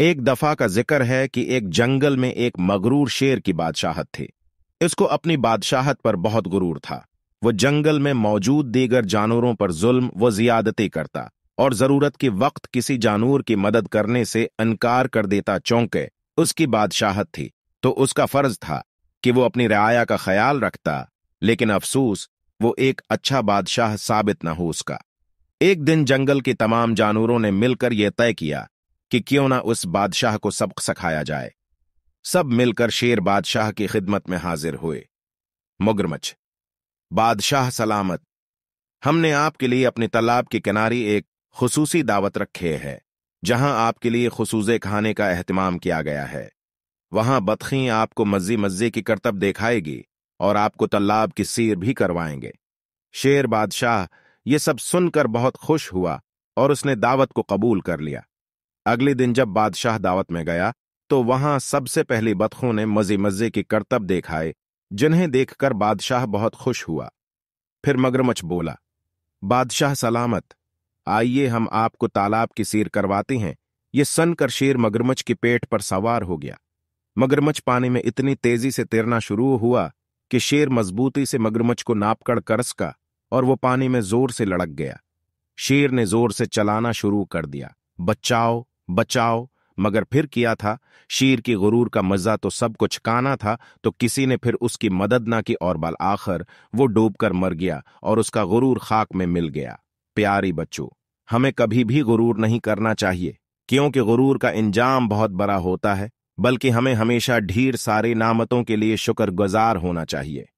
एक दफा का जिक्र है कि एक जंगल में एक मगरूर शेर की बादशाहत थी इसको अपनी बादशाहत पर बहुत गुरूर था वो जंगल में मौजूद दीगर जानवरों पर जुल्म व जियादती करता और जरूरत के वक्त किसी जानवर की मदद करने से इनकार कर देता चौंके उसकी बादशाहत थी तो उसका फर्ज था कि वो अपनी रियाया का ख्याल रखता लेकिन अफसोस वो एक अच्छा बादशाह साबित न हो उसका एक दिन जंगल के तमाम जानवरों ने मिलकर यह तय किया कि क्यों ना उस बादशाह को सबक सखाया जाए सब मिलकर शेर बादशाह की खिदमत में हाजिर हुए मुगरमच बादशाह सलामत हमने आपके लिए अपने तालाब के किनारे एक खसूसी दावत रखे है जहां आपके लिए खसूजे खाने का अहतमाम किया गया है वहां बतखी आपको मज्जी मज्जे की करतब देखाएगी और आपको तालाब की सीर भी करवाएंगे शेर बादशाह ये सब सुनकर बहुत खुश हुआ और उसने दावत को कबूल कर लिया अगले दिन जब बादशाह दावत में गया तो वहां सबसे पहले बतखों ने मजे मजे के करतब देखाए जिन्हें देखकर बादशाह बहुत खुश हुआ फिर मगरमच्छ बोला बादशाह सलामत आइए हम आपको तालाब की सीर करवाते हैं ये सन कर शेर मगरमच्छ के पेट पर सवार हो गया मगरमच्छ पानी में इतनी तेजी से तैरना शुरू हुआ कि शेर मजबूती से मगरमच्छ को नापकड़ करसका और वो पानी में जोर से लड़क गया शेर ने जोर से चलाना शुरू कर दिया बचाओ बचाओ मगर फिर किया था शीर की गुरूर का मज़ा तो सब कुछ काना था तो किसी ने फिर उसकी मदद ना की और बाल आखिर वो डूबकर मर गया और उसका गुरूर खाक में मिल गया प्यारी बच्चों हमें कभी भी गुरूर नहीं करना चाहिए क्योंकि गुरूर का इंजाम बहुत बड़ा होता है बल्कि हमें हमेशा ढीर सारे नामतों के लिए शुक्रगुजार होना चाहिए